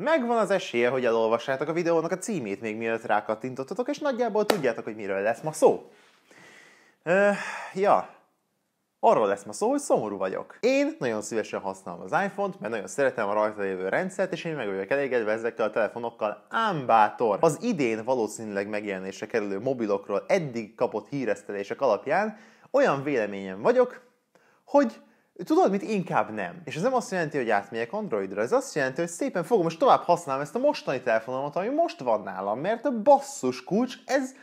Megvan az esélye, hogy elolvassátok a videónak a címét még mielőtt rákattintottatok, és nagyjából tudjátok, hogy miről lesz ma szó. Öh, ja, Arról lesz ma szó, hogy szomorú vagyok. Én nagyon szívesen használom az iPhone-t, mert nagyon szeretem a rajta lévő rendszert, és én meg vagyok elégedve ezekkel a telefonokkal. Ám bátor! Az idén valószínűleg megjelenésre kerülő mobilokról eddig kapott híresztelések alapján olyan véleményem vagyok, hogy tudod mit, inkább nem. És ez nem azt jelenti, hogy átmegyek Androidra, ez azt jelenti, hogy szépen fogom, és tovább használom ezt a mostani telefonomat, ami most van nálam, mert a basszus kulcs, ez,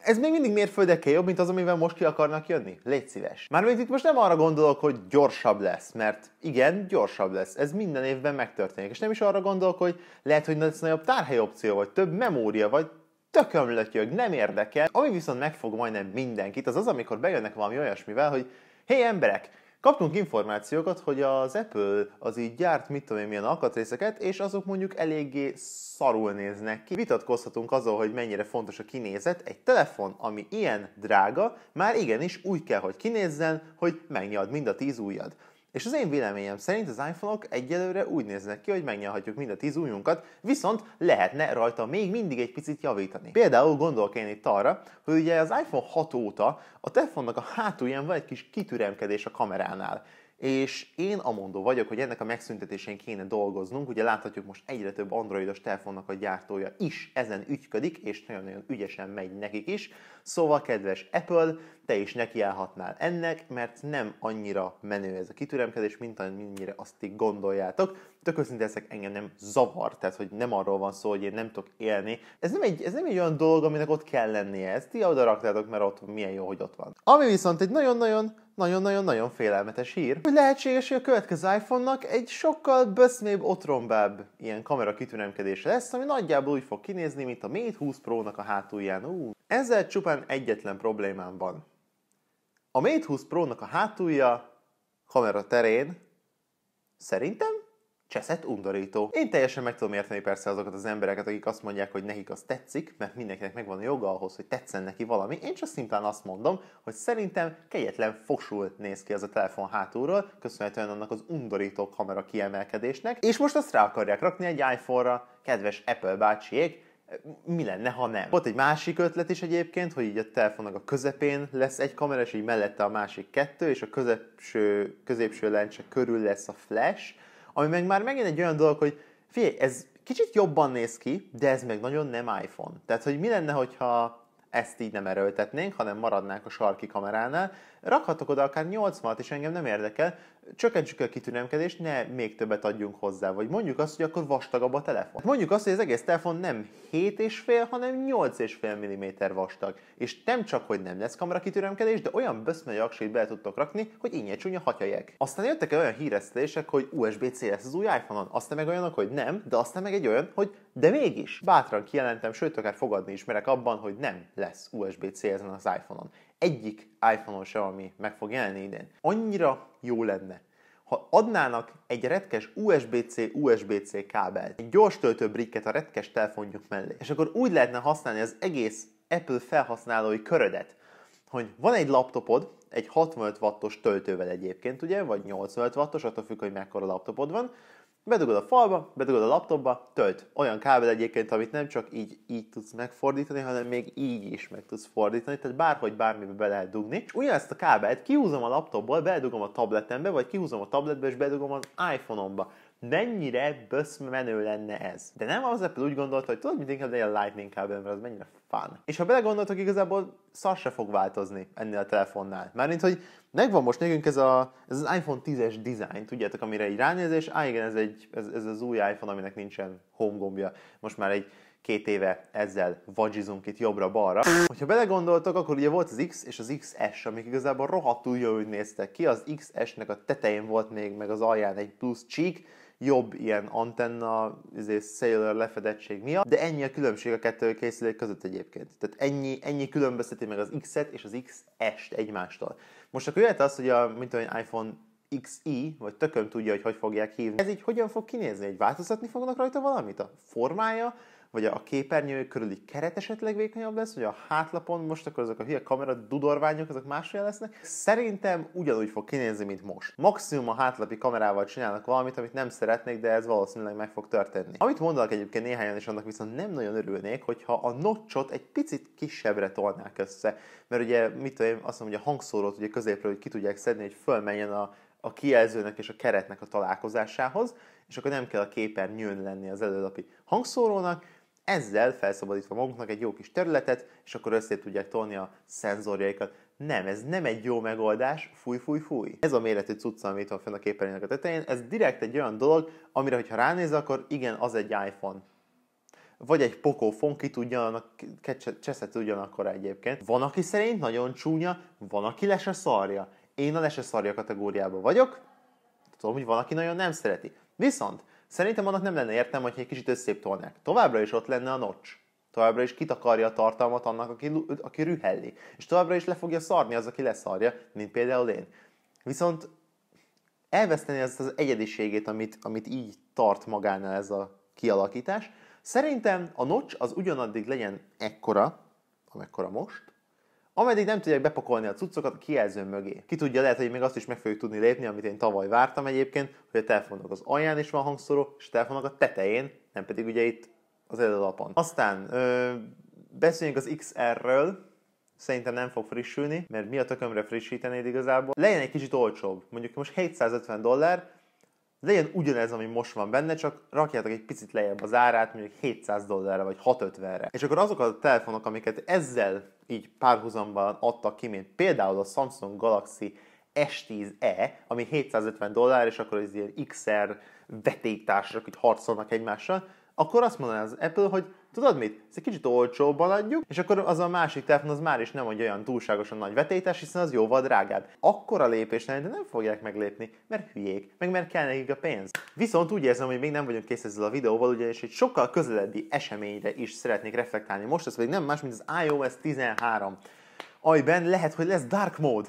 ez még mindig mérföldekkel jobb, mint az, amivel most ki akarnak jönni. Légy szíves. Mármint itt most nem arra gondolok, hogy gyorsabb lesz, mert igen, gyorsabb lesz. Ez minden évben megtörténik. És nem is arra gondolok, hogy lehet, hogy nagyobb tárhely opció, vagy több memória, vagy tökömlötyög, nem érdekel. Ami viszont megfog majdnem mindenkit, az az, amikor bejönnek valami olyasmivel, hogy hé emberek, Kaptunk információkat, hogy az Apple az így gyárt mit tudom én milyen alkatrészeket, és azok mondjuk eléggé szarul néznek ki. Vitatkozhatunk azon, hogy mennyire fontos a kinézet. Egy telefon, ami ilyen drága, már igenis úgy kell, hogy kinézzen, hogy megnyad mind a tíz ujjad. És az én véleményem szerint az iPhone-ok egyelőre úgy néznek ki, hogy megnyelhatjuk mind a tíz ujjunkat, viszont lehetne rajta még mindig egy picit javítani. Például gondolok én itt arra, hogy ugye az iPhone 6 óta a telefonnak a hátulján van egy kis kitüremkedés a kameránál és én amondó vagyok, hogy ennek a megszüntetésén kéne dolgoznunk, ugye láthatjuk most egyre több androidos telefonnak a gyártója is ezen ügyködik, és nagyon-nagyon ügyesen megy nekik is, szóval kedves Apple, te is nekiállhatnál ennek, mert nem annyira menő ez a kitüremkedés, mint amennyire azt ti gondoljátok. Tök ezek engem nem zavar, tehát hogy nem arról van szó, hogy én nem tudok élni. Ez nem egy, ez nem egy olyan dolog, aminek ott kell lennie, ezt ti oda raktátok, mert ott milyen jó, hogy ott van. Ami viszont egy nagyon-nagyon nagyon-nagyon-nagyon félelmetes hír, hogy lehetséges, hogy a következő iPhone-nak egy sokkal böszmébb, otrombább ilyen kamera kitünemkedése lesz, ami nagyjából úgy fog kinézni, mint a Mate 20 Pro-nak a hátulján. Ú, ezzel csupán egyetlen problémám van. A Mate 20 Pro-nak a hátulja kamera terén szerintem cseszett undorító. Én teljesen meg tudom érteni persze azokat az embereket, akik azt mondják, hogy nekik az tetszik, mert mindenkinek megvan a joga ahhoz, hogy tetszen neki valami. Én csak szimplán azt mondom, hogy szerintem kegyetlen fosul néz ki az a telefon hátulról, köszönhetően annak az undorító kamera kiemelkedésnek, és most azt rá akarják rakni egy iPhone-ra, kedves Apple bácsiék, mi lenne, ha nem? Volt egy másik ötlet is egyébként, hogy így a telefonnak a közepén lesz egy kamera, és így mellette a másik kettő, és a középső, középső lencse körül lesz a flash, ami meg már megint egy olyan dolog, hogy figyelj, ez kicsit jobban néz ki, de ez meg nagyon nem iPhone. Tehát, hogy mi lenne, hogyha ezt így nem erőltetnénk, hanem maradnánk a sarki kameránál. Rakhatok oda akár 80-at, és engem nem érdekel, csökkentsük a kitűnemkedést, ne még többet adjunk hozzá, vagy mondjuk azt, hogy akkor vastagabb a telefon. Mondjuk azt, hogy az egész telefon nem 7,5, hanem 8,5 mm vastag. És nem csak, hogy nem lesz kamera kitűnemkedés, de olyan böszmei aksit be tudtok rakni, hogy így csúnya hatyajek. Aztán jöttek olyan híresztelések, hogy USB-C lesz az új iPhone-on, aztán meg olyanok, hogy nem, de aztán meg egy olyan, hogy de mégis. Bátran kijelentem, sőt, akár fogadni is merek abban, hogy nem lesz USB-C ezen az iPhone-on egyik iPhone-on sem, ami meg fog jelenni idén. Annyira jó lenne, ha adnának egy retkes USB-C, USB-C kábelt, egy gyors töltőbriket a retkes telefonjuk mellé, és akkor úgy lehetne használni az egész Apple felhasználói körödet, hogy van egy laptopod, egy 65 wattos töltővel egyébként, ugye, vagy 85 wattos, attól függ, hogy mekkora laptopod van, bedugod a falba, bedugod a laptopba, tölt. Olyan kábel egyébként, amit nem csak így, így tudsz megfordítani, hanem még így is meg tudsz fordítani, tehát bárhogy bármibe be lehet dugni. És ugyanezt a kábelt kihúzom a laptopból, beledugom a tabletembe, vagy kihúzom a tabletbe és bedugom az iPhone-omba mennyire böszmenő lenne ez. De nem az Apple úgy gondolta, hogy tudod, mint inkább legyen Lightning kábel, mert az mennyire fun. És ha belegondoltok, igazából szar se fog változni ennél a telefonnál. Mármint, hogy megvan most nekünk ez, a, ez az iPhone 10-es design, tudjátok, amire így ránézés, á igen, ez, egy, ez, ez az új iPhone, aminek nincsen home gombja. Most már egy két éve ezzel vagyizunk itt jobbra-balra. Hogyha belegondoltok, akkor ugye volt az X és az XS, amik igazából rohadtul jól néztek ki. Az XS-nek a tetején volt még, meg az alján egy plusz csík, jobb ilyen antenna, izé, cellular lefedettség miatt, de ennyi a különbség a kettő készülék között egyébként. Tehát ennyi, ennyi különbözteti meg az X-et és az XS-t egymástól. Most akkor jöhet az, hogy a, mint olyan iPhone XI, vagy tököm tudja, hogy hogy fogják hívni. Ez így hogyan fog kinézni? Egy változtatni fognak rajta valamit? A formája? vagy a képernyő körüli keret esetleg vékonyabb lesz, vagy a hátlapon most akkor ezek a hülye kamera dudorványok, ezek másfél lesznek. Szerintem ugyanúgy fog kinézni, mint most. Maximum a hátlapi kamerával csinálnak valamit, amit nem szeretnék, de ez valószínűleg meg fog történni. Amit mondanak egyébként néhányan, is annak viszont nem nagyon örülnék, hogyha a nocsot egy picit kisebbre tolnák össze. Mert ugye, mit tudom én, azt mondom, hogy a hangszórót ugye középről hogy ki tudják szedni, hogy fölmenjen a a kijelzőnek és a keretnek a találkozásához, és akkor nem kell a képernyőn lenni az előlapi hangszórónak, ezzel felszabadítva magunknak egy jó kis területet, és akkor össze tudják tolni a szenzorjaikat. Nem, ez nem egy jó megoldás, fúj, fúj, fúj. Ez a méretű cucca, amit van fenn a képernyőnek a tetején, ez direkt egy olyan dolog, amire, hogyha ránéz, akkor igen, az egy iPhone. Vagy egy pokófon, ki tudja, cseszet ugyanakkor egyébként. Van, aki szerint nagyon csúnya, van, aki le se szarja. Én a lesz a szarja kategóriában vagyok, tudom, hogy van, aki nagyon nem szereti. Viszont Szerintem annak nem lenne értem, hogy egy kicsit összép tolnák. Továbbra is ott lenne a nocs. Továbbra is kitakarja a tartalmat annak, aki, aki rühelli. És továbbra is le fogja szarni az, aki leszarja, mint például én. Viszont elveszteni ezt az egyediségét, amit, amit így tart magánál ez a kialakítás. Szerintem a nocs az ugyanaddig legyen ekkora, amekkora most, Ameddig nem tudják bepakolni a cuccokat a kijelző mögé. Ki tudja, lehet, hogy még azt is meg fogjuk tudni lépni, amit én tavaly vártam egyébként, hogy a telefonok az alján is van hangszóró, és a telefonok a tetején, nem pedig ugye itt az előlapon. Aztán ö, beszéljünk az XR-ről, szerintem nem fog frissülni, mert mi a tökömre frissítenéd igazából. Legyen egy kicsit olcsóbb, mondjuk most 750 dollár, legyen ugyanez, ami most van benne, csak rakjátok egy picit lejjebb az árát, mondjuk 700 dollárra vagy 650-re. És akkor azok a telefonok, amiket ezzel így párhuzamban adtak ki, mint például a Samsung Galaxy S10e, ami 750 dollár, és akkor ez ilyen XR vetéktársak hogy harcolnak egymással, akkor azt mondaná az Apple, hogy tudod mit? Ezt egy kicsit olcsóbban adjuk, és akkor az a másik telefon az már is nem egy olyan túlságosan nagy vetétes, hiszen az jóval drágább. Akkor a lépés de nem fogják meglépni, mert hülyék, meg mert kell nekik a pénz. Viszont úgy érzem, hogy még nem vagyunk kész ezzel a videóval, ugyanis egy sokkal közelebbi eseményre is szeretnék reflektálni. Most ez pedig nem más, mint az iOS 13. amiben lehet, hogy lesz dark mode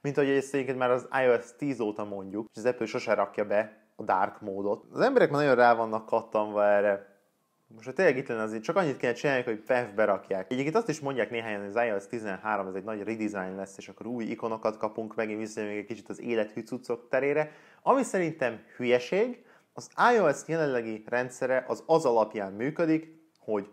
mint ahogy ezt egyébként már az iOS 10 óta mondjuk, és az Apple sose rakja be a dark módot. Az emberek már nagyon rá vannak kattanva erre, most a tényleg itt lenne, azért csak annyit kell csinálni, hogy PEV berakják. Egyébként azt is mondják néhányan, hogy az iOS 13 ez egy nagy redesign lesz, és akkor új ikonokat kapunk, megint még egy kicsit az élethű cuccok terére. Ami szerintem hülyeség, az iOS jelenlegi rendszere az az alapján működik, hogy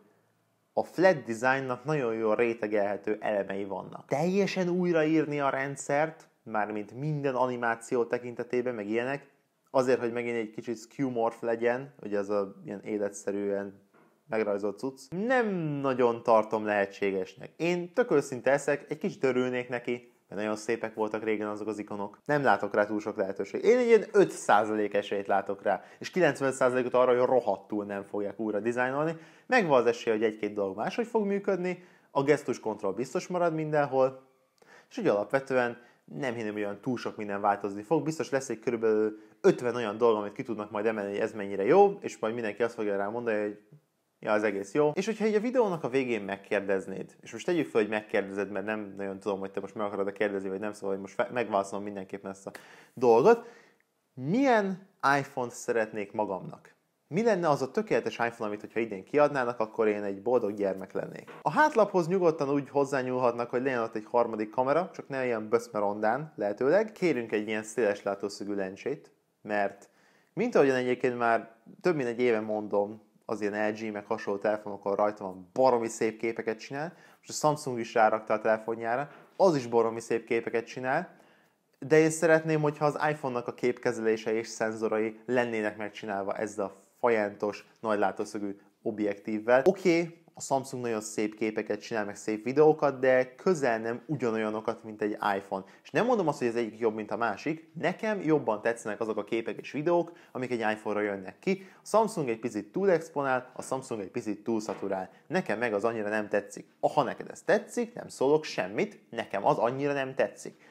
a flat designnak nagyon jól rétegelhető elemei vannak. Teljesen újraírni a rendszert, mármint minden animáció tekintetében, meg ilyenek, azért, hogy megint egy kicsit skewmorf legyen, ugye ez a ilyen életszerűen megrajzolt cucc, nem nagyon tartom lehetségesnek. Én tök őszinte eszek, egy kicsit örülnék neki, mert nagyon szépek voltak régen azok az ikonok. Nem látok rá túl sok lehetőség. Én egy ilyen 5% esélyt látok rá, és 90%-ot arra, hogy rohadtul nem fogják újra dizájnolni. Megvan az esély, hogy egy-két dolog máshogy fog működni, a gesztus kontroll biztos marad mindenhol, és úgy alapvetően nem hinném, hogy olyan túl sok minden változni fog. Biztos lesz egy körülbelül 50 olyan dolog, amit ki tudnak majd emelni, hogy ez mennyire jó, és majd mindenki azt fogja rá mondani, hogy ja, az egész jó. És hogyha így a videónak a végén megkérdeznéd, és most tegyük fel, hogy megkérdezed, mert nem nagyon tudom, hogy te most meg akarod -e kérdezni, vagy nem, szóval hogy most megválaszolom mindenképpen ezt a dolgot, milyen iPhone-t szeretnék magamnak? Mi lenne az a tökéletes iPhone, amit ha idén kiadnának, akkor én egy boldog gyermek lennék? A hátlaphoz nyugodtan úgy hozzányúlhatnak, hogy legyen ott egy harmadik kamera, csak ne ilyen böszmerondán lehetőleg. Kérünk egy ilyen széles látószögű lencsét, mert mint ahogyan egyébként már több mint egy éve mondom, az ilyen LG meg hasonló telefonokon rajta van, baromi szép képeket csinál, most a Samsung is rárakta a telefonjára, az is baromi szép képeket csinál, de én szeretném, hogyha az iPhone-nak a képkezelése és szenzorai lennének megcsinálva ezzel a fajantos, nagy látószögű objektívvel. Oké, okay, a Samsung nagyon szép képeket csinál, meg szép videókat, de közel nem ugyanolyanokat, mint egy iPhone. És nem mondom azt, hogy az egyik jobb, mint a másik, nekem jobban tetszenek azok a képek és videók, amik egy iPhone-ra jönnek ki. A Samsung egy picit túl exponál, a Samsung egy picit túl szaturál. Nekem meg az annyira nem tetszik. Ha neked ez tetszik, nem szólok semmit, nekem az annyira nem tetszik.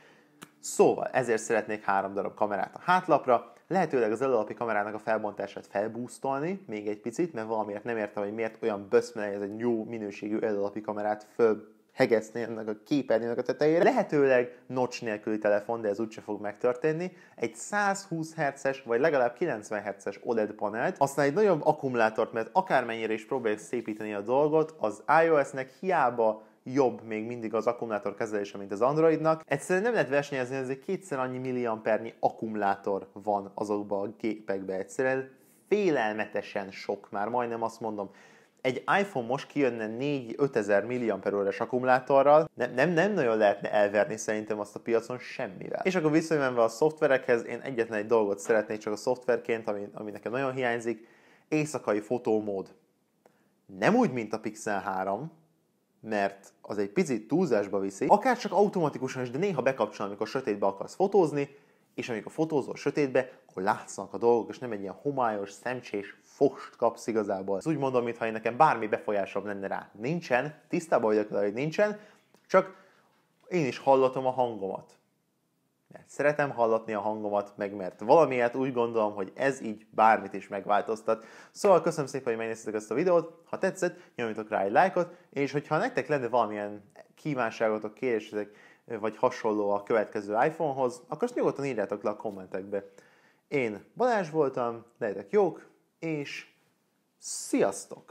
Szóval ezért szeretnék három darab kamerát a hátlapra, lehetőleg az előlapi kamerának a felbontását felbúsztolni még egy picit, mert valamiért nem értem, hogy miért olyan böszmeleg ez egy jó minőségű előlapi kamerát föl hegeszni ennek a képernyőnek a tetejére. Lehetőleg nocs nélküli telefon, de ez úgyse fog megtörténni. Egy 120 Hz-es, vagy legalább 90 Hz-es OLED panelt, aztán egy nagyobb akkumulátort, mert akármennyire is próbálják szépíteni a dolgot, az iOS-nek hiába jobb még mindig az akkumulátor kezelése, mint az Androidnak. Egyszerűen nem lehet versenyezni, ez egy kétszer annyi milliampernyi akkumulátor van azokban a gépekben. Egyszerűen félelmetesen sok, már majdnem azt mondom, egy iPhone most kijönne 4-5000 mAh-es akkumulátorral, nem, nem, nem nagyon lehetne elverni szerintem azt a piacon semmivel. És akkor visszamenve a szoftverekhez, én egyetlen egy dolgot szeretnék csak a szoftverként, ami, ami nekem nagyon hiányzik, éjszakai fotómód. Nem úgy, mint a Pixel 3, mert az egy picit túlzásba viszi, akár csak automatikusan is, de néha bekapcsol, amikor sötétbe akarsz fotózni, és amikor fotózol sötétbe, akkor látszanak a dolgok, és nem egy ilyen homályos, szemcsés fost kapsz igazából. Ez úgy mondom, mintha én nekem bármi befolyásom lenne rá. Nincsen, tisztában vagyok hogy nincsen, csak én is hallatom a hangomat mert szeretem hallatni a hangomat, meg mert valamiért úgy gondolom, hogy ez így bármit is megváltoztat. Szóval köszönöm szépen, hogy megnéztetek ezt a videót, ha tetszett, nyomjatok rá egy lájkot, és hogyha nektek lenne valamilyen kívánságotok, kérdésetek, vagy hasonló a következő iPhone-hoz, akkor azt nyugodtan írjátok le a kommentekbe. Én Balázs voltam, legyetek jók, és sziasztok!